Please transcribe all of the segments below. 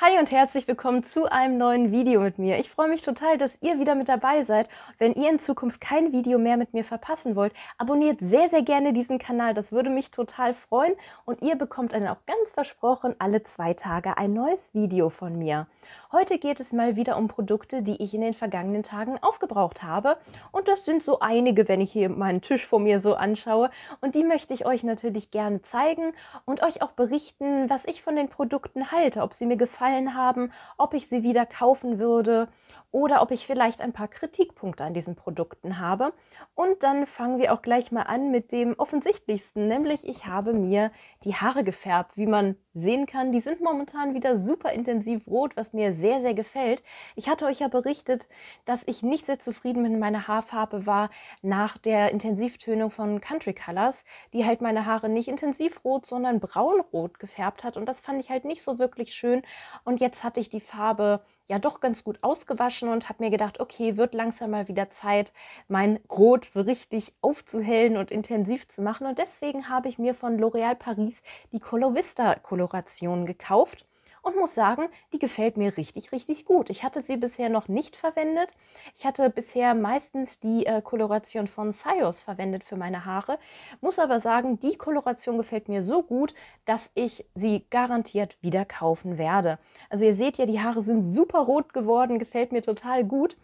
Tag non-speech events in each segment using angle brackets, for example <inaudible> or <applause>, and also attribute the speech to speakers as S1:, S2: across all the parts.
S1: Hi und herzlich willkommen zu einem neuen Video mit mir. Ich freue mich total, dass ihr wieder mit dabei seid. Wenn ihr in Zukunft kein Video mehr mit mir verpassen wollt, abonniert sehr, sehr gerne diesen Kanal. Das würde mich total freuen und ihr bekommt dann auch ganz versprochen alle zwei Tage ein neues Video von mir. Heute geht es mal wieder um Produkte, die ich in den vergangenen Tagen aufgebraucht habe. Und das sind so einige, wenn ich hier meinen Tisch vor mir so anschaue. Und die möchte ich euch natürlich gerne zeigen und euch auch berichten, was ich von den Produkten halte, ob sie mir gefallen gefallen haben, ob ich sie wieder kaufen würde oder ob ich vielleicht ein paar Kritikpunkte an diesen Produkten habe. Und dann fangen wir auch gleich mal an mit dem offensichtlichsten, nämlich ich habe mir die Haare gefärbt. Wie man sehen kann, die sind momentan wieder super intensiv rot, was mir sehr, sehr gefällt. Ich hatte euch ja berichtet, dass ich nicht sehr zufrieden mit meiner Haarfarbe war nach der Intensivtönung von Country Colors, die halt meine Haare nicht intensiv rot, sondern braunrot gefärbt hat. Und das fand ich halt nicht so wirklich schön. Und jetzt hatte ich die Farbe ja doch ganz gut ausgewaschen und habe mir gedacht, okay, wird langsam mal wieder Zeit, mein Rot so richtig aufzuhellen und intensiv zu machen. Und deswegen habe ich mir von L'Oreal Paris die Color Vista Koloration gekauft und muss sagen, die gefällt mir richtig, richtig gut. Ich hatte sie bisher noch nicht verwendet. Ich hatte bisher meistens die äh, Koloration von Sios verwendet für meine Haare, muss aber sagen, die Koloration gefällt mir so gut, dass ich sie garantiert wieder kaufen werde. Also ihr seht ja, die Haare sind super rot geworden, gefällt mir total gut.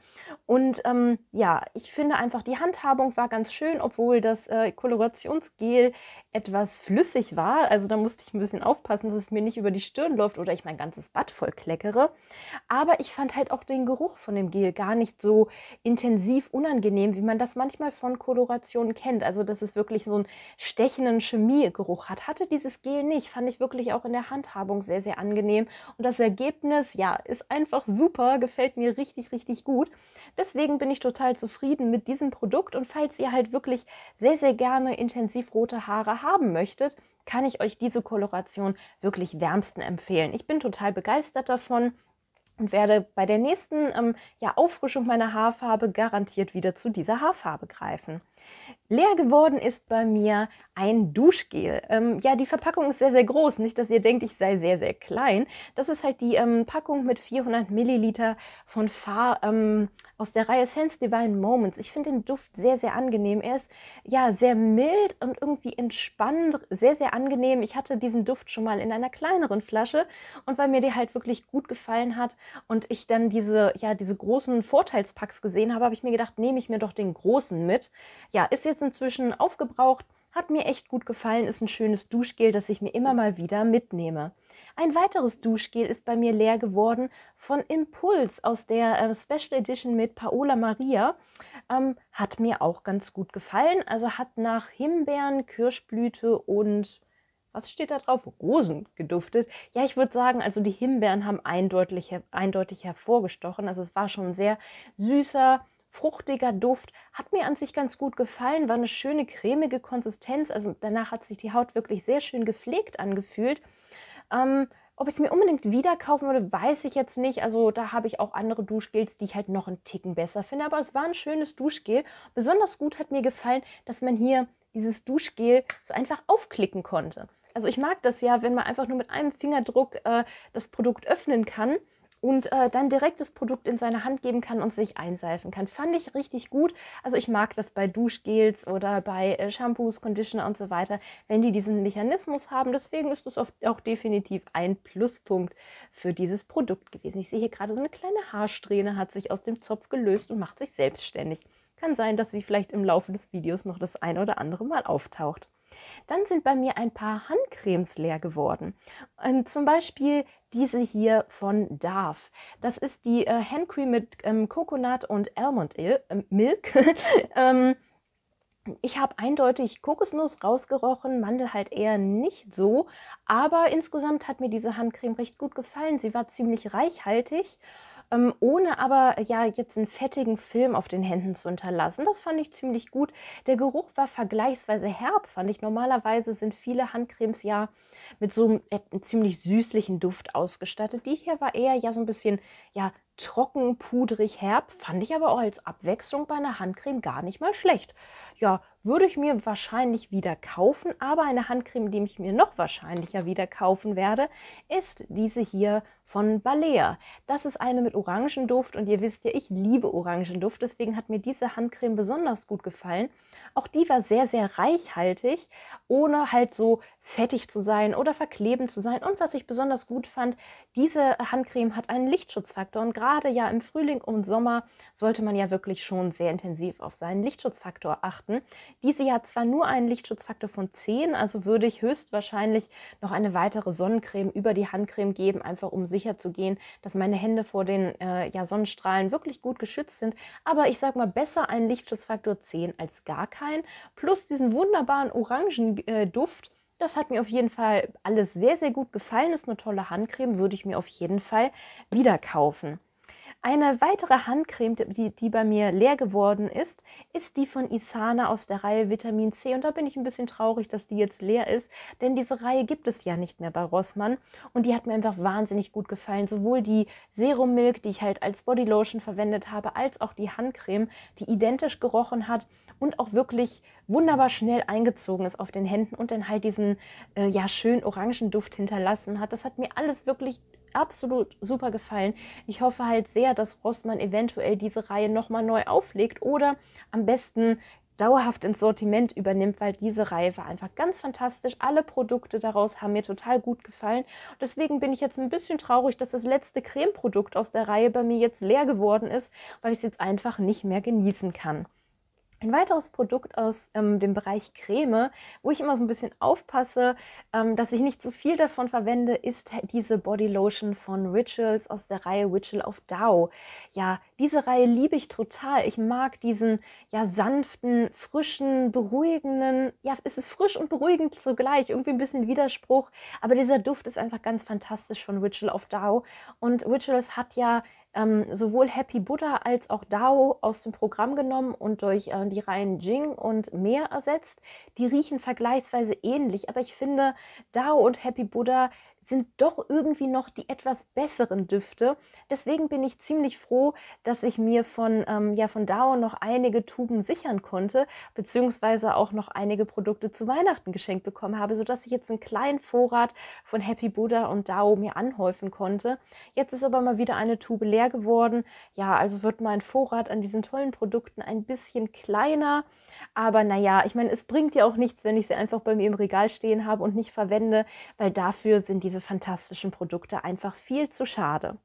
S1: Und ähm, ja, ich finde einfach, die Handhabung war ganz schön, obwohl das äh, Kolorationsgel etwas flüssig war. Also da musste ich ein bisschen aufpassen, dass es mir nicht über die Stirn läuft oder ich mein ganzes Bad voll kleckere. Aber ich fand halt auch den Geruch von dem Gel gar nicht so intensiv unangenehm, wie man das manchmal von Kolorationen kennt. Also dass es wirklich so einen stechenden Chemiegeruch hat. Hatte dieses Gel nicht. Fand ich wirklich auch in der Handhabung sehr, sehr angenehm. Und das Ergebnis, ja, ist einfach super. Gefällt mir richtig, richtig gut. Deswegen bin ich total zufrieden mit diesem Produkt. Und falls ihr halt wirklich sehr, sehr gerne intensiv rote Haare haben möchtet, kann ich euch diese Koloration wirklich wärmsten empfehlen. Ich bin total begeistert davon und werde bei der nächsten ähm, ja, Auffrischung meiner Haarfarbe garantiert wieder zu dieser Haarfarbe greifen. Leer geworden ist bei mir ein Duschgel. Ähm, ja, die Verpackung ist sehr, sehr groß. Nicht, dass ihr denkt, ich sei sehr, sehr klein. Das ist halt die ähm, Packung mit 400 Milliliter von Far ähm, aus der Reihe Sense Divine Moments. Ich finde den Duft sehr, sehr angenehm. Er ist ja sehr mild und irgendwie entspannend, sehr, sehr angenehm. Ich hatte diesen Duft schon mal in einer kleineren Flasche und weil mir der halt wirklich gut gefallen hat, und ich dann diese, ja, diese großen Vorteilspacks gesehen habe, habe ich mir gedacht, nehme ich mir doch den großen mit. Ja, ist jetzt inzwischen aufgebraucht, hat mir echt gut gefallen, ist ein schönes Duschgel, das ich mir immer mal wieder mitnehme. Ein weiteres Duschgel ist bei mir leer geworden von Impuls aus der äh, Special Edition mit Paola Maria. Ähm, hat mir auch ganz gut gefallen. Also hat nach Himbeeren, Kirschblüte und was steht da drauf? Rosen geduftet. Ja, ich würde sagen, also die Himbeeren haben eindeutig, eindeutig hervorgestochen. Also es war schon ein sehr süßer, fruchtiger Duft. Hat mir an sich ganz gut gefallen, war eine schöne cremige Konsistenz. Also danach hat sich die Haut wirklich sehr schön gepflegt angefühlt. Ähm, ob ich es mir unbedingt wieder kaufen würde, weiß ich jetzt nicht. Also da habe ich auch andere Duschgels, die ich halt noch einen Ticken besser finde. Aber es war ein schönes Duschgel. Besonders gut hat mir gefallen, dass man hier dieses Duschgel so einfach aufklicken konnte. Also ich mag das ja, wenn man einfach nur mit einem Fingerdruck äh, das Produkt öffnen kann und äh, dann direkt das Produkt in seine Hand geben kann und sich einseifen kann. Fand ich richtig gut. Also ich mag das bei Duschgels oder bei äh, Shampoos, Conditioner und so weiter, wenn die diesen Mechanismus haben. Deswegen ist das auch definitiv ein Pluspunkt für dieses Produkt gewesen. Ich sehe hier gerade so eine kleine Haarsträhne hat sich aus dem Zopf gelöst und macht sich selbstständig. Kann sein, dass sie vielleicht im Laufe des Videos noch das ein oder andere Mal auftaucht. Dann sind bei mir ein paar Handcremes leer geworden. Und ähm, zum Beispiel diese hier von Darf. Das ist die äh, Handcreme mit ähm, Coconut und Almond Il äh, Milk. <laughs> ähm, ich habe eindeutig Kokosnuss rausgerochen, Mandel halt eher nicht so, aber insgesamt hat mir diese Handcreme recht gut gefallen. Sie war ziemlich reichhaltig ähm, ohne aber ja jetzt einen fettigen Film auf den Händen zu unterlassen. Das fand ich ziemlich gut. Der Geruch war vergleichsweise herb, fand ich. Normalerweise sind viele Handcremes ja mit so einem, äh, ziemlich süßlichen Duft ausgestattet. Die hier war eher ja so ein bisschen ja trocken, pudrig, herb, fand ich aber auch als Abwechslung bei einer Handcreme gar nicht mal schlecht. Ja, würde ich mir wahrscheinlich wieder kaufen, aber eine Handcreme, die ich mir noch wahrscheinlicher wieder kaufen werde, ist diese hier von Balea. Das ist eine mit Orangenduft und ihr wisst ja, ich liebe Orangenduft, deswegen hat mir diese Handcreme besonders gut gefallen. Auch die war sehr, sehr reichhaltig, ohne halt so fettig zu sein oder verklebend zu sein. Und was ich besonders gut fand, diese Handcreme hat einen Lichtschutzfaktor und gerade ja im Frühling und Sommer sollte man ja wirklich schon sehr intensiv auf seinen Lichtschutzfaktor achten. Diese ja zwar nur einen Lichtschutzfaktor von 10, also würde ich höchstwahrscheinlich noch eine weitere Sonnencreme über die Handcreme geben, einfach um sicher zu gehen, dass meine Hände vor den äh, ja, Sonnenstrahlen wirklich gut geschützt sind. Aber ich sage mal, besser einen Lichtschutzfaktor 10 als gar keinen. Plus diesen wunderbaren Orangenduft. Äh, das hat mir auf jeden Fall alles sehr, sehr gut gefallen. Ist eine tolle Handcreme, würde ich mir auf jeden Fall wieder kaufen. Eine weitere Handcreme, die, die bei mir leer geworden ist, ist die von Isana aus der Reihe Vitamin C. Und da bin ich ein bisschen traurig, dass die jetzt leer ist, denn diese Reihe gibt es ja nicht mehr bei Rossmann. Und die hat mir einfach wahnsinnig gut gefallen. Sowohl die Serum Milk, die ich halt als Bodylotion verwendet habe, als auch die Handcreme, die identisch gerochen hat und auch wirklich wunderbar schnell eingezogen ist auf den Händen und dann halt diesen äh, ja schön orangen Duft hinterlassen hat. Das hat mir alles wirklich absolut super gefallen. Ich hoffe halt sehr, dass Rossmann eventuell diese Reihe nochmal neu auflegt oder am besten dauerhaft ins Sortiment übernimmt, weil diese Reihe war einfach ganz fantastisch. Alle Produkte daraus haben mir total gut gefallen. Deswegen bin ich jetzt ein bisschen traurig, dass das letzte Cremeprodukt aus der Reihe bei mir jetzt leer geworden ist, weil ich es jetzt einfach nicht mehr genießen kann. Ein weiteres Produkt aus ähm, dem Bereich Creme, wo ich immer so ein bisschen aufpasse, ähm, dass ich nicht zu so viel davon verwende, ist diese Body Lotion von Rituals aus der Reihe Ritual of Dow. Ja, diese Reihe liebe ich total. Ich mag diesen ja sanften, frischen, beruhigenden, ja, es ist frisch und beruhigend zugleich, irgendwie ein bisschen Widerspruch, aber dieser Duft ist einfach ganz fantastisch von Ritual of Dow und Rituals hat ja ähm, sowohl Happy Buddha als auch Dao aus dem Programm genommen und durch äh, die Reihen Jing und Meer ersetzt. Die riechen vergleichsweise ähnlich, aber ich finde, Dao und Happy Buddha sind doch irgendwie noch die etwas besseren Düfte. Deswegen bin ich ziemlich froh, dass ich mir von, ähm, ja, von DAO noch einige Tuben sichern konnte, beziehungsweise auch noch einige Produkte zu Weihnachten geschenkt bekommen habe, sodass ich jetzt einen kleinen Vorrat von Happy Buddha und DAO mir anhäufen konnte. Jetzt ist aber mal wieder eine Tube leer geworden. Ja, also wird mein Vorrat an diesen tollen Produkten ein bisschen kleiner. Aber naja, ich meine, es bringt ja auch nichts, wenn ich sie einfach bei mir im Regal stehen habe und nicht verwende, weil dafür sind diese diese fantastischen Produkte einfach viel zu schade.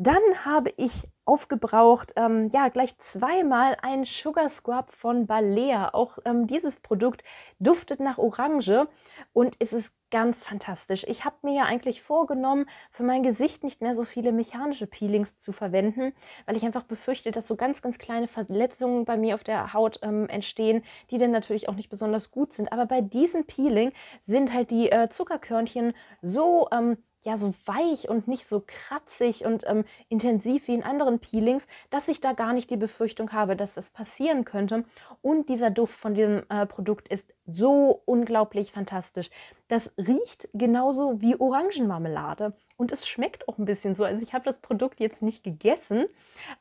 S1: Dann habe ich aufgebraucht, ähm, ja, gleich zweimal ein Sugar Scrub von Balea. Auch ähm, dieses Produkt duftet nach Orange und es ist ganz fantastisch. Ich habe mir ja eigentlich vorgenommen, für mein Gesicht nicht mehr so viele mechanische Peelings zu verwenden, weil ich einfach befürchte, dass so ganz, ganz kleine Verletzungen bei mir auf der Haut ähm, entstehen, die dann natürlich auch nicht besonders gut sind. Aber bei diesem Peeling sind halt die äh, Zuckerkörnchen so ähm, ja so weich und nicht so kratzig und ähm, intensiv wie in anderen Peelings, dass ich da gar nicht die Befürchtung habe, dass das passieren könnte. Und dieser Duft von diesem äh, Produkt ist so unglaublich fantastisch. Das riecht genauso wie Orangenmarmelade und es schmeckt auch ein bisschen so. Also ich habe das Produkt jetzt nicht gegessen,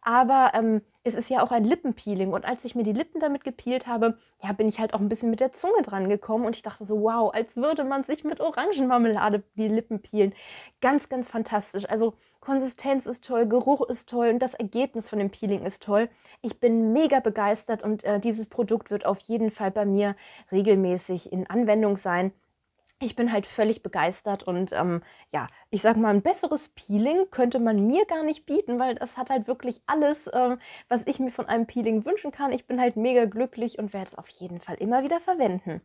S1: aber ähm, es ist ja auch ein Lippenpeeling und als ich mir die Lippen damit gepielt habe, ja, bin ich halt auch ein bisschen mit der Zunge dran gekommen und ich dachte so, wow, als würde man sich mit Orangenmarmelade die Lippen peelen. Ganz, ganz fantastisch. Also Konsistenz ist toll, Geruch ist toll und das Ergebnis von dem Peeling ist toll. Ich bin mega begeistert und äh, dieses Produkt wird auf jeden Fall bei mir regelmäßig in Anwendung sein ich bin halt völlig begeistert und ähm, ja, ich sag mal, ein besseres Peeling könnte man mir gar nicht bieten, weil das hat halt wirklich alles, ähm, was ich mir von einem Peeling wünschen kann. Ich bin halt mega glücklich und werde es auf jeden Fall immer wieder verwenden.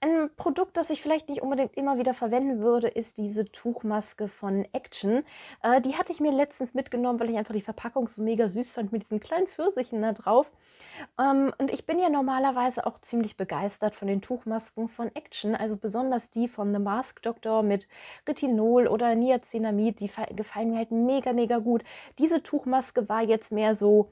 S1: Ein Produkt, das ich vielleicht nicht unbedingt immer wieder verwenden würde, ist diese Tuchmaske von Action. Äh, die hatte ich mir letztens mitgenommen, weil ich einfach die Verpackung so mega süß fand mit diesen kleinen Pfirsichen da drauf. Ähm, und ich bin ja normalerweise auch ziemlich begeistert von den Tuchmasken von Action, also besonders die von The Mask Doctor mit Retinol oder Niacinamid, die gefallen mir halt mega, mega gut. Diese Tuchmaske war jetzt mehr so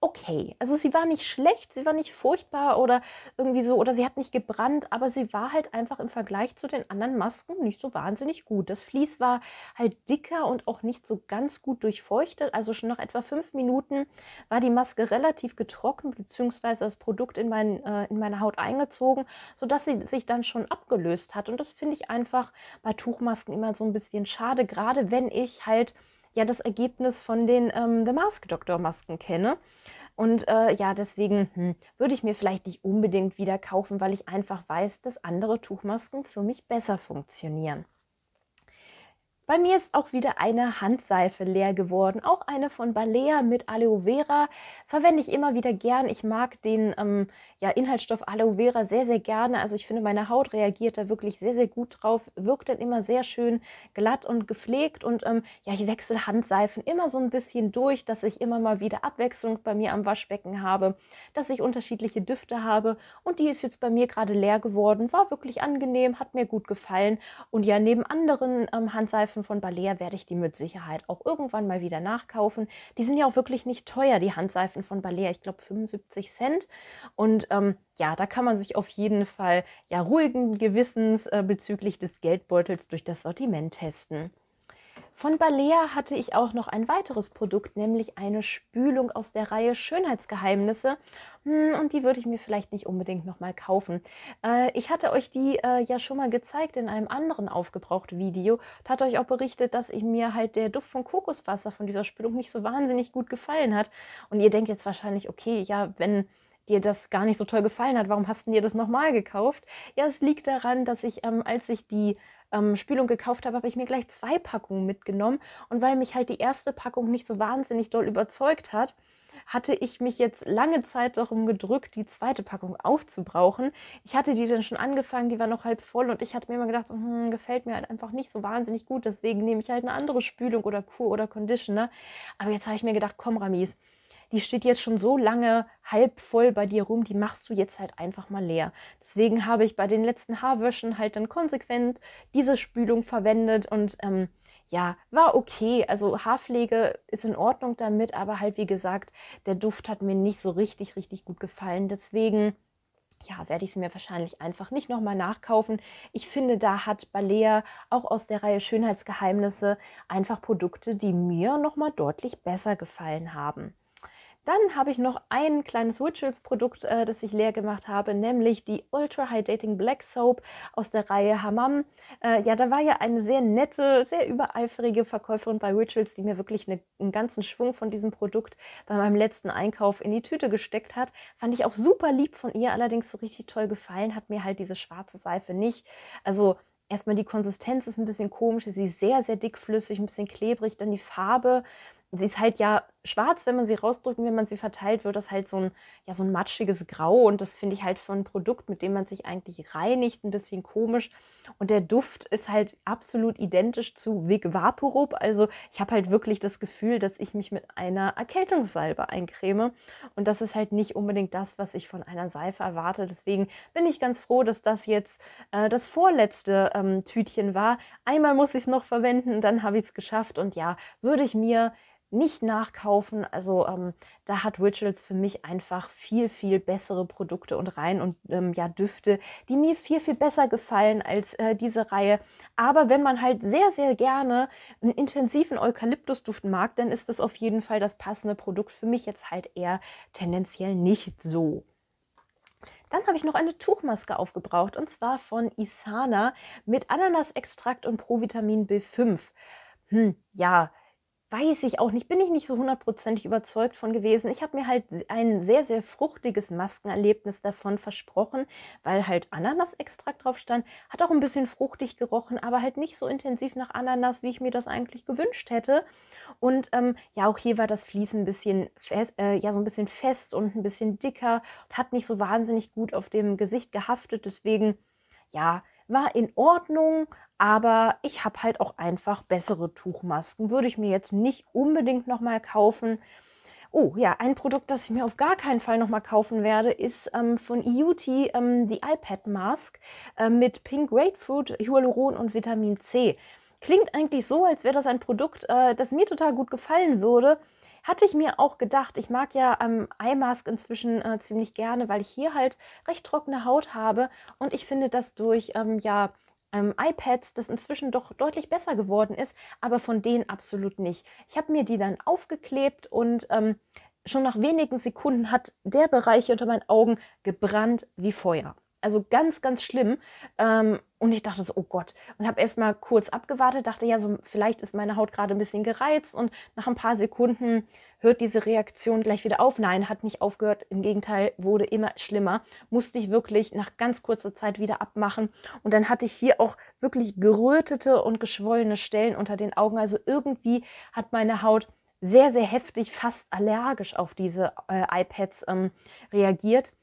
S1: okay. Also sie war nicht schlecht, sie war nicht furchtbar oder irgendwie so, oder sie hat nicht gebrannt, aber sie war halt einfach im Vergleich zu den anderen Masken nicht so wahnsinnig gut. Das Vlies war halt dicker und auch nicht so ganz gut durchfeuchtet. Also schon nach etwa fünf Minuten war die Maske relativ getrocknet, beziehungsweise das Produkt in, mein, äh, in meine Haut eingezogen, sodass sie sich dann schon abgelöst hat. Und das finde ich einfach bei Tuchmasken immer so ein bisschen schade, gerade wenn ich halt ja das Ergebnis von den ähm, The Mask Doctor Masken kenne. Und äh, ja, deswegen hm, würde ich mir vielleicht nicht unbedingt wieder kaufen, weil ich einfach weiß, dass andere Tuchmasken für mich besser funktionieren. Bei mir ist auch wieder eine Handseife leer geworden. Auch eine von Balea mit Aloe Vera. Verwende ich immer wieder gern. Ich mag den ähm, ja, Inhaltsstoff Aloe Vera sehr, sehr gerne. Also ich finde, meine Haut reagiert da wirklich sehr, sehr gut drauf. Wirkt dann immer sehr schön glatt und gepflegt. Und ähm, ja, ich wechsle Handseifen immer so ein bisschen durch, dass ich immer mal wieder Abwechslung bei mir am Waschbecken habe, dass ich unterschiedliche Düfte habe. Und die ist jetzt bei mir gerade leer geworden. War wirklich angenehm, hat mir gut gefallen. Und ja, neben anderen ähm, Handseifen Streifen von Balea werde ich die mit Sicherheit auch irgendwann mal wieder nachkaufen. Die sind ja auch wirklich nicht teuer, die Handseifen von Balea. Ich glaube 75 Cent. Und ähm, ja, da kann man sich auf jeden Fall ja ruhigen Gewissens äh, bezüglich des Geldbeutels durch das Sortiment testen. Von Balea hatte ich auch noch ein weiteres Produkt, nämlich eine Spülung aus der Reihe Schönheitsgeheimnisse. Hm, und die würde ich mir vielleicht nicht unbedingt nochmal kaufen. Äh, ich hatte euch die äh, ja schon mal gezeigt in einem anderen Aufgebraucht-Video und hatte euch auch berichtet, dass ich mir halt der Duft von Kokoswasser von dieser Spülung nicht so wahnsinnig gut gefallen hat. Und ihr denkt jetzt wahrscheinlich, okay, ja, wenn dir das gar nicht so toll gefallen hat, warum hast du dir das nochmal gekauft? Ja, es liegt daran, dass ich, ähm, als ich die ähm, Spülung gekauft habe, habe ich mir gleich zwei Packungen mitgenommen. Und weil mich halt die erste Packung nicht so wahnsinnig doll überzeugt hat, hatte ich mich jetzt lange Zeit darum gedrückt, die zweite Packung aufzubrauchen. Ich hatte die dann schon angefangen, die war noch halb voll und ich hatte mir immer gedacht, hm, gefällt mir halt einfach nicht so wahnsinnig gut, deswegen nehme ich halt eine andere Spülung oder Kur oder Conditioner. Aber jetzt habe ich mir gedacht, komm Ramis, die steht jetzt schon so lange halb voll bei dir rum, die machst du jetzt halt einfach mal leer. Deswegen habe ich bei den letzten Haarwöschen halt dann konsequent diese Spülung verwendet und ähm, ja, war okay. Also Haarpflege ist in Ordnung damit, aber halt wie gesagt, der Duft hat mir nicht so richtig, richtig gut gefallen. Deswegen ja, werde ich sie mir wahrscheinlich einfach nicht nochmal nachkaufen. Ich finde, da hat Balea auch aus der Reihe Schönheitsgeheimnisse einfach Produkte, die mir nochmal deutlich besser gefallen haben. Dann habe ich noch ein kleines Rituals-Produkt, äh, das ich leer gemacht habe, nämlich die Ultra Hydrating Black Soap aus der Reihe Hammam. Äh, ja, da war ja eine sehr nette, sehr übereiferige Verkäuferin bei Rituals, die mir wirklich eine, einen ganzen Schwung von diesem Produkt bei meinem letzten Einkauf in die Tüte gesteckt hat. Fand ich auch super lieb von ihr, allerdings so richtig toll gefallen hat mir halt diese schwarze Seife nicht. Also erstmal die Konsistenz ist ein bisschen komisch, sie ist sehr, sehr dickflüssig, ein bisschen klebrig, dann die Farbe. Sie ist halt ja schwarz, wenn man sie rausdrückt wenn man sie verteilt, wird das halt so ein, ja, so ein matschiges Grau. Und das finde ich halt für ein Produkt, mit dem man sich eigentlich reinigt, ein bisschen komisch. Und der Duft ist halt absolut identisch zu Vic Vaporub. Also ich habe halt wirklich das Gefühl, dass ich mich mit einer Erkältungssalbe eincreme. Und das ist halt nicht unbedingt das, was ich von einer Seife erwarte. Deswegen bin ich ganz froh, dass das jetzt äh, das vorletzte ähm, Tütchen war. Einmal muss ich es noch verwenden, dann habe ich es geschafft. Und ja, würde ich mir nicht nachkaufen. Also ähm, da hat Rituals für mich einfach viel, viel bessere Produkte und Reihen und ähm, ja, Düfte, die mir viel, viel besser gefallen als äh, diese Reihe. Aber wenn man halt sehr, sehr gerne einen intensiven Eukalyptusduft mag, dann ist das auf jeden Fall das passende Produkt für mich jetzt halt eher tendenziell nicht so. Dann habe ich noch eine Tuchmaske aufgebraucht und zwar von Isana mit Ananasextrakt und Provitamin B5. Hm, ja, weiß ich auch nicht, bin ich nicht so hundertprozentig überzeugt von gewesen. Ich habe mir halt ein sehr, sehr fruchtiges Maskenerlebnis davon versprochen, weil halt Ananasextrakt drauf stand. Hat auch ein bisschen fruchtig gerochen, aber halt nicht so intensiv nach Ananas, wie ich mir das eigentlich gewünscht hätte. Und ähm, ja, auch hier war das Vlies ein bisschen, fest, äh, ja, so ein bisschen fest und ein bisschen dicker und hat nicht so wahnsinnig gut auf dem Gesicht gehaftet. Deswegen, ja, war in Ordnung, aber ich habe halt auch einfach bessere Tuchmasken. Würde ich mir jetzt nicht unbedingt nochmal kaufen. Oh ja, ein Produkt, das ich mir auf gar keinen Fall nochmal kaufen werde, ist ähm, von EUT ähm, die iPad Mask äh, mit Pink Grapefruit, Hyaluron und Vitamin C. Klingt eigentlich so, als wäre das ein Produkt, äh, das mir total gut gefallen würde. Hatte ich mir auch gedacht. Ich mag ja ähm, Eye Mask inzwischen äh, ziemlich gerne, weil ich hier halt recht trockene Haut habe und ich finde, das durch ähm, ja ähm, iPads das inzwischen doch deutlich besser geworden ist, aber von denen absolut nicht. Ich habe mir die dann aufgeklebt und ähm, schon nach wenigen Sekunden hat der Bereich unter meinen Augen gebrannt wie Feuer. Also ganz, ganz schlimm. Ähm, und ich dachte so, oh Gott. Und habe erst mal kurz abgewartet, dachte, ja, so vielleicht ist meine Haut gerade ein bisschen gereizt. Und nach ein paar Sekunden hört diese Reaktion gleich wieder auf. Nein, hat nicht aufgehört. Im Gegenteil, wurde immer schlimmer. Musste ich wirklich nach ganz kurzer Zeit wieder abmachen. Und dann hatte ich hier auch wirklich gerötete und geschwollene Stellen unter den Augen. Also irgendwie hat meine Haut sehr, sehr heftig, fast allergisch auf diese äh, iPads ähm, reagiert.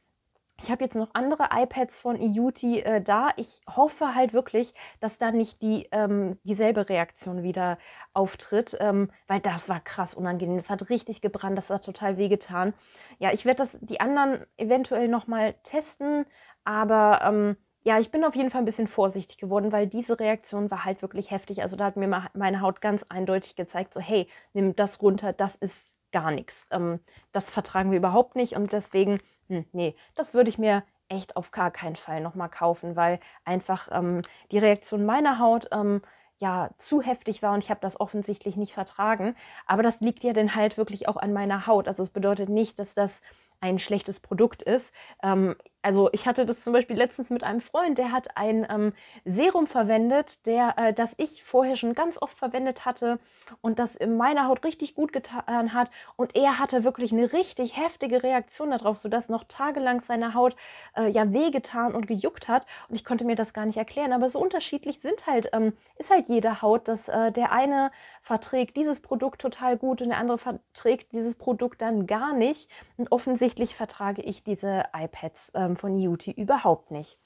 S1: Ich habe jetzt noch andere iPads von Iuti äh, da. Ich hoffe halt wirklich, dass da nicht die, ähm, dieselbe Reaktion wieder auftritt, ähm, weil das war krass unangenehm. Das hat richtig gebrannt, das hat total wehgetan. Ja, ich werde das die anderen eventuell nochmal testen, aber ähm, ja, ich bin auf jeden Fall ein bisschen vorsichtig geworden, weil diese Reaktion war halt wirklich heftig. Also da hat mir meine Haut ganz eindeutig gezeigt, so hey, nimm das runter, das ist gar nichts. Ähm, das vertragen wir überhaupt nicht und deswegen hm, nee, das würde ich mir echt auf gar keinen Fall nochmal kaufen, weil einfach ähm, die Reaktion meiner Haut ähm, ja zu heftig war und ich habe das offensichtlich nicht vertragen. Aber das liegt ja dann halt wirklich auch an meiner Haut. Also es bedeutet nicht, dass das ein schlechtes Produkt ist. Ähm, also ich hatte das zum Beispiel letztens mit einem Freund, der hat ein ähm, Serum verwendet, der, äh, das ich vorher schon ganz oft verwendet hatte und das in meiner Haut richtig gut getan hat. Und er hatte wirklich eine richtig heftige Reaktion darauf, sodass noch tagelang seine Haut äh, ja wehgetan und gejuckt hat. Und ich konnte mir das gar nicht erklären. Aber so unterschiedlich sind halt, ähm, ist halt jede Haut, dass äh, der eine verträgt dieses Produkt total gut und der andere verträgt dieses Produkt dann gar nicht. Und offensichtlich vertrage ich diese iPads. Ähm, von Juti überhaupt nicht.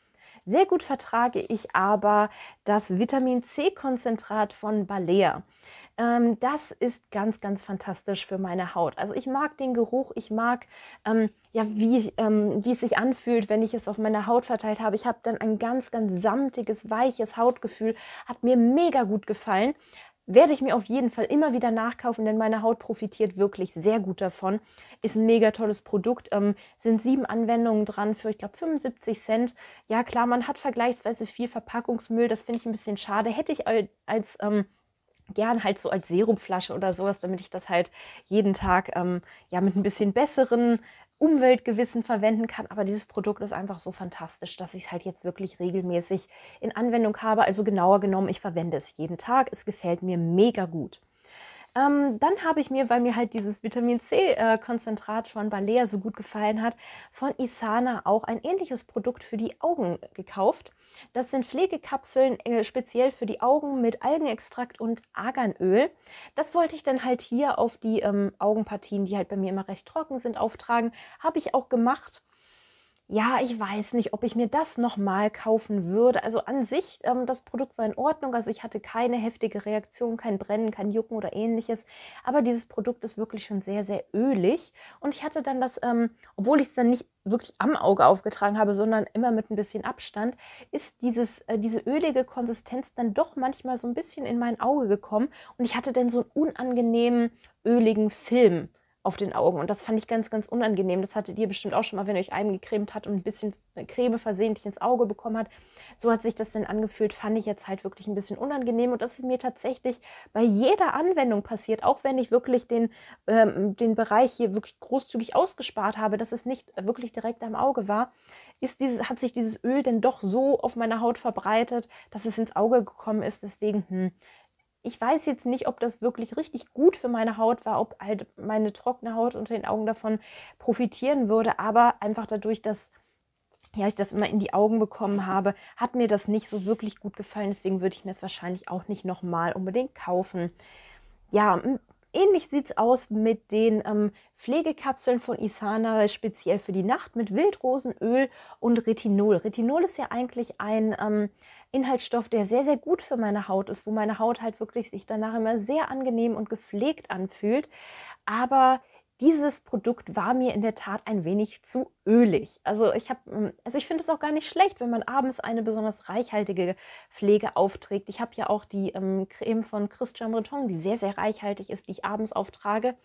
S1: Sehr gut vertrage ich aber das Vitamin C-Konzentrat von Balea. Ähm, das ist ganz, ganz fantastisch für meine Haut. Also ich mag den Geruch, ich mag ähm, ja, wie, ähm, wie es sich anfühlt, wenn ich es auf meiner Haut verteilt habe. Ich habe dann ein ganz, ganz samtiges, weiches Hautgefühl. Hat mir mega gut gefallen werde ich mir auf jeden Fall immer wieder nachkaufen, denn meine Haut profitiert wirklich sehr gut davon. Ist ein mega tolles Produkt. Ähm, sind sieben Anwendungen dran für, ich glaube, 75 Cent. Ja, klar, man hat vergleichsweise viel Verpackungsmüll. Das finde ich ein bisschen schade. Hätte ich als. Ähm, gern halt so als Serumflasche oder sowas, damit ich das halt jeden Tag ähm, ja mit ein bisschen besseren Umweltgewissen verwenden kann. Aber dieses Produkt ist einfach so fantastisch, dass ich es halt jetzt wirklich regelmäßig in Anwendung habe. Also genauer genommen, ich verwende es jeden Tag. Es gefällt mir mega gut. Ähm, dann habe ich mir, weil mir halt dieses Vitamin C-Konzentrat äh, von Balea so gut gefallen hat, von Isana auch ein ähnliches Produkt für die Augen äh, gekauft. Das sind Pflegekapseln äh, speziell für die Augen mit Algenextrakt und Arganöl. Das wollte ich dann halt hier auf die ähm, Augenpartien, die halt bei mir immer recht trocken sind, auftragen. Habe ich auch gemacht ja, ich weiß nicht, ob ich mir das nochmal kaufen würde. Also an sich, ähm, das Produkt war in Ordnung. Also ich hatte keine heftige Reaktion, kein Brennen, kein Jucken oder ähnliches. Aber dieses Produkt ist wirklich schon sehr, sehr ölig. Und ich hatte dann das, ähm, obwohl ich es dann nicht wirklich am Auge aufgetragen habe, sondern immer mit ein bisschen Abstand, ist dieses, äh, diese ölige Konsistenz dann doch manchmal so ein bisschen in mein Auge gekommen. Und ich hatte dann so einen unangenehmen, öligen Film auf den Augen. Und das fand ich ganz, ganz unangenehm. Das hattet ihr bestimmt auch schon mal, wenn ihr euch eingecremt hat und ein bisschen Creme versehentlich ins Auge bekommen hat. So hat sich das denn angefühlt, fand ich jetzt halt wirklich ein bisschen unangenehm. Und das ist mir tatsächlich bei jeder Anwendung passiert, auch wenn ich wirklich den, ähm, den Bereich hier wirklich großzügig ausgespart habe, dass es nicht wirklich direkt am Auge war, ist dieses, hat sich dieses Öl denn doch so auf meiner Haut verbreitet, dass es ins Auge gekommen ist. Deswegen, hm, ich weiß jetzt nicht, ob das wirklich richtig gut für meine Haut war, ob halt meine trockene Haut unter den Augen davon profitieren würde, aber einfach dadurch, dass ja, ich das immer in die Augen bekommen habe, hat mir das nicht so wirklich gut gefallen. Deswegen würde ich mir es wahrscheinlich auch nicht nochmal unbedingt kaufen. Ja, ähnlich sieht es aus mit den ähm, Pflegekapseln von Isana, speziell für die Nacht mit Wildrosenöl und Retinol. Retinol ist ja eigentlich ein ähm, Inhaltsstoff, der sehr, sehr gut für meine Haut ist, wo meine Haut halt wirklich sich danach immer sehr angenehm und gepflegt anfühlt. Aber dieses Produkt war mir in der Tat ein wenig zu ölig. Also ich habe, hm, also ich finde es auch gar nicht schlecht, wenn man abends eine besonders reichhaltige Pflege aufträgt. Ich habe ja auch die ähm, Creme von Christian Breton, die sehr, sehr reichhaltig ist, die ich abends auftrage.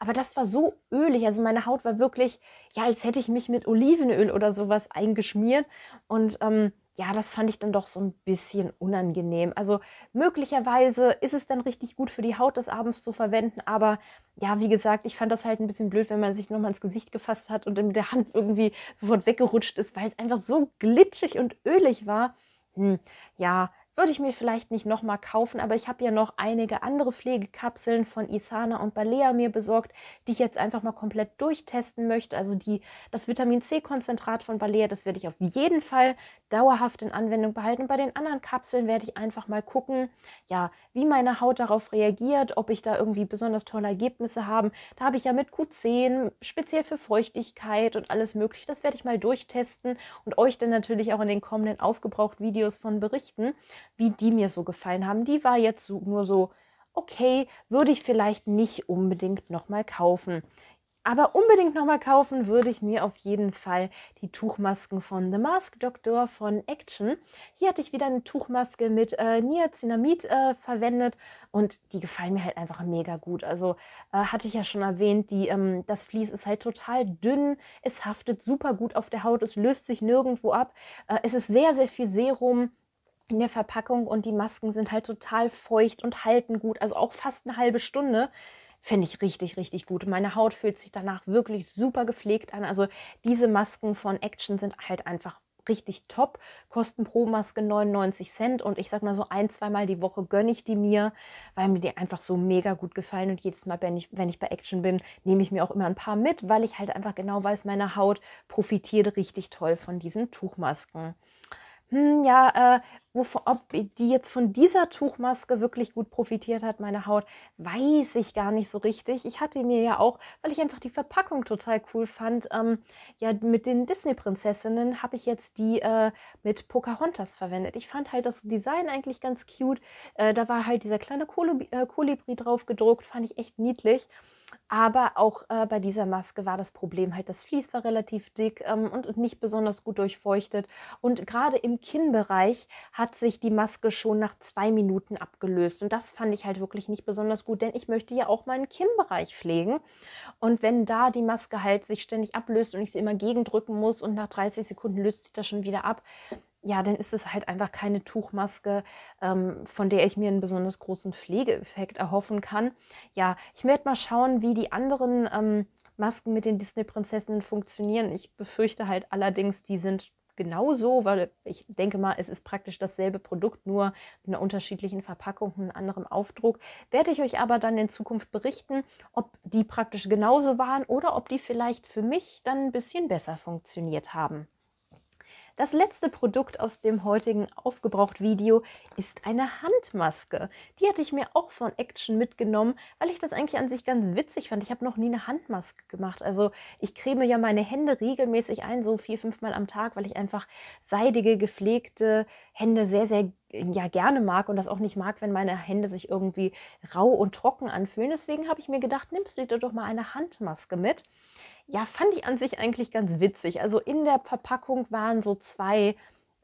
S1: Aber das war so ölig. Also meine Haut war wirklich, ja, als hätte ich mich mit Olivenöl oder sowas eingeschmiert. Und ähm, ja, das fand ich dann doch so ein bisschen unangenehm. Also möglicherweise ist es dann richtig gut für die Haut, des abends zu verwenden, aber ja, wie gesagt, ich fand das halt ein bisschen blöd, wenn man sich nochmal ins Gesicht gefasst hat und mit der Hand irgendwie sofort weggerutscht ist, weil es einfach so glitschig und ölig war. Hm, ja, würde ich mir vielleicht nicht nochmal kaufen, aber ich habe ja noch einige andere Pflegekapseln von Isana und Balea mir besorgt, die ich jetzt einfach mal komplett durchtesten möchte. Also die, das Vitamin C-Konzentrat von Balea, das werde ich auf jeden Fall dauerhaft in Anwendung behalten. bei den anderen Kapseln werde ich einfach mal gucken, ja, wie meine Haut darauf reagiert, ob ich da irgendwie besonders tolle Ergebnisse habe. Da habe ich ja mit Q10, speziell für Feuchtigkeit und alles mögliche, das werde ich mal durchtesten und euch dann natürlich auch in den kommenden aufgebraucht Videos von berichten wie die mir so gefallen haben. Die war jetzt so, nur so, okay, würde ich vielleicht nicht unbedingt nochmal kaufen. Aber unbedingt nochmal kaufen würde ich mir auf jeden Fall die Tuchmasken von The Mask Doctor von Action. Hier hatte ich wieder eine Tuchmaske mit äh, Niacinamid äh, verwendet und die gefallen mir halt einfach mega gut. Also äh, hatte ich ja schon erwähnt, die, ähm, das Vlies ist halt total dünn, es haftet super gut auf der Haut, es löst sich nirgendwo ab. Äh, es ist sehr, sehr viel Serum in der Verpackung und die Masken sind halt total feucht und halten gut. Also auch fast eine halbe Stunde finde ich richtig, richtig gut. Meine Haut fühlt sich danach wirklich super gepflegt an. Also diese Masken von Action sind halt einfach richtig top, kosten pro Maske 99 Cent und ich sag mal so ein, zweimal die Woche gönne ich die mir, weil mir die einfach so mega gut gefallen und jedes Mal, wenn ich, wenn ich bei Action bin, nehme ich mir auch immer ein paar mit, weil ich halt einfach genau weiß, meine Haut profitiert richtig toll von diesen Tuchmasken hm, ja, äh, wo, ob die jetzt von dieser Tuchmaske wirklich gut profitiert hat, meine Haut, weiß ich gar nicht so richtig. Ich hatte mir ja auch, weil ich einfach die Verpackung total cool fand, ähm, ja, mit den Disney-Prinzessinnen habe ich jetzt die äh, mit Pocahontas verwendet. Ich fand halt das Design eigentlich ganz cute. Äh, da war halt dieser kleine Kolibri, äh, Kolibri drauf gedruckt, fand ich echt niedlich. Aber auch äh, bei dieser Maske war das Problem halt, das Vlies war relativ dick ähm, und nicht besonders gut durchfeuchtet. Und gerade im Kinnbereich hat sich die Maske schon nach zwei Minuten abgelöst. Und das fand ich halt wirklich nicht besonders gut, denn ich möchte ja auch meinen Kinnbereich pflegen. Und wenn da die Maske halt sich ständig ablöst und ich sie immer gegendrücken muss und nach 30 Sekunden löst sich das schon wieder ab, ja, dann ist es halt einfach keine Tuchmaske, ähm, von der ich mir einen besonders großen Pflegeeffekt erhoffen kann. Ja, ich werde mal schauen, wie die anderen ähm, Masken mit den Disney-Prinzessinnen funktionieren. Ich befürchte halt allerdings, die sind genauso, weil ich denke mal, es ist praktisch dasselbe Produkt, nur mit einer unterschiedlichen Verpackung, einem anderen Aufdruck. Werde ich euch aber dann in Zukunft berichten, ob die praktisch genauso waren oder ob die vielleicht für mich dann ein bisschen besser funktioniert haben. Das letzte Produkt aus dem heutigen Aufgebraucht-Video ist eine Handmaske. Die hatte ich mir auch von Action mitgenommen, weil ich das eigentlich an sich ganz witzig fand. Ich habe noch nie eine Handmaske gemacht. Also ich creme ja meine Hände regelmäßig ein, so vier, fünfmal am Tag, weil ich einfach seidige, gepflegte Hände sehr, sehr ja gerne mag und das auch nicht mag, wenn meine Hände sich irgendwie rau und trocken anfühlen. Deswegen habe ich mir gedacht, nimmst du dir doch mal eine Handmaske mit ja, fand ich an sich eigentlich ganz witzig. Also in der Verpackung waren so zwei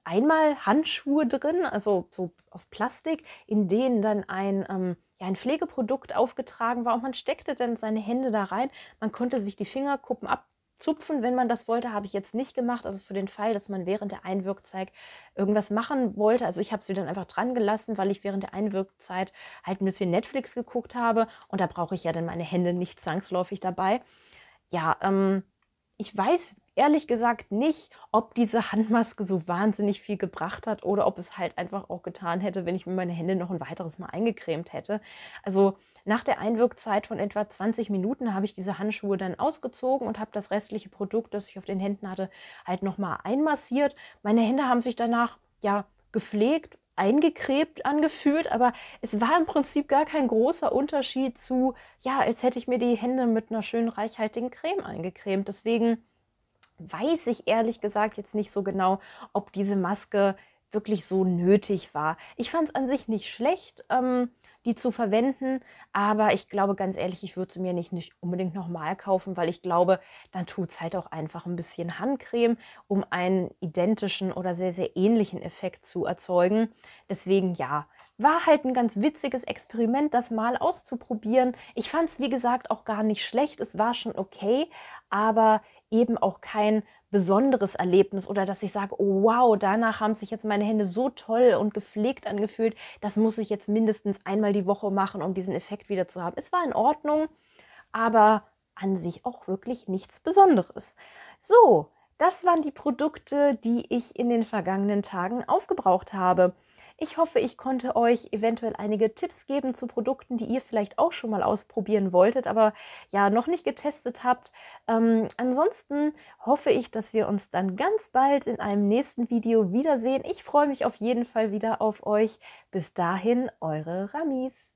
S1: einmal Handschuhe drin, also so aus Plastik, in denen dann ein, ähm, ja, ein Pflegeprodukt aufgetragen war und man steckte dann seine Hände da rein. Man konnte sich die Fingerkuppen abzupfen, wenn man das wollte, habe ich jetzt nicht gemacht. Also für den Fall, dass man während der Einwirkzeit irgendwas machen wollte. Also ich habe sie dann einfach dran gelassen, weil ich während der Einwirkzeit halt ein bisschen Netflix geguckt habe und da brauche ich ja dann meine Hände nicht zwangsläufig dabei ja, ähm, ich weiß ehrlich gesagt nicht, ob diese Handmaske so wahnsinnig viel gebracht hat oder ob es halt einfach auch getan hätte, wenn ich mir meine Hände noch ein weiteres Mal eingecremt hätte. Also nach der Einwirkzeit von etwa 20 Minuten habe ich diese Handschuhe dann ausgezogen und habe das restliche Produkt, das ich auf den Händen hatte, halt nochmal einmassiert. Meine Hände haben sich danach ja gepflegt eingekrebt angefühlt, aber es war im Prinzip gar kein großer Unterschied zu, ja, als hätte ich mir die Hände mit einer schönen reichhaltigen Creme eingecremt. Deswegen weiß ich ehrlich gesagt jetzt nicht so genau, ob diese Maske wirklich so nötig war. Ich fand es an sich nicht schlecht. Ähm, die zu verwenden. Aber ich glaube ganz ehrlich, ich würde sie mir nicht, nicht unbedingt nochmal kaufen, weil ich glaube, dann tut es halt auch einfach ein bisschen Handcreme, um einen identischen oder sehr, sehr ähnlichen Effekt zu erzeugen. Deswegen ja, war halt ein ganz witziges Experiment, das mal auszuprobieren. Ich fand es, wie gesagt, auch gar nicht schlecht. Es war schon okay, aber eben auch kein besonderes Erlebnis oder dass ich sage, oh wow, danach haben sich jetzt meine Hände so toll und gepflegt angefühlt. Das muss ich jetzt mindestens einmal die Woche machen, um diesen Effekt wieder zu haben. Es war in Ordnung, aber an sich auch wirklich nichts Besonderes. So, das waren die Produkte, die ich in den vergangenen Tagen aufgebraucht habe. Ich hoffe, ich konnte euch eventuell einige Tipps geben zu Produkten, die ihr vielleicht auch schon mal ausprobieren wolltet, aber ja, noch nicht getestet habt. Ähm, ansonsten hoffe ich, dass wir uns dann ganz bald in einem nächsten Video wiedersehen. Ich freue mich auf jeden Fall wieder auf euch. Bis dahin, eure Ramis.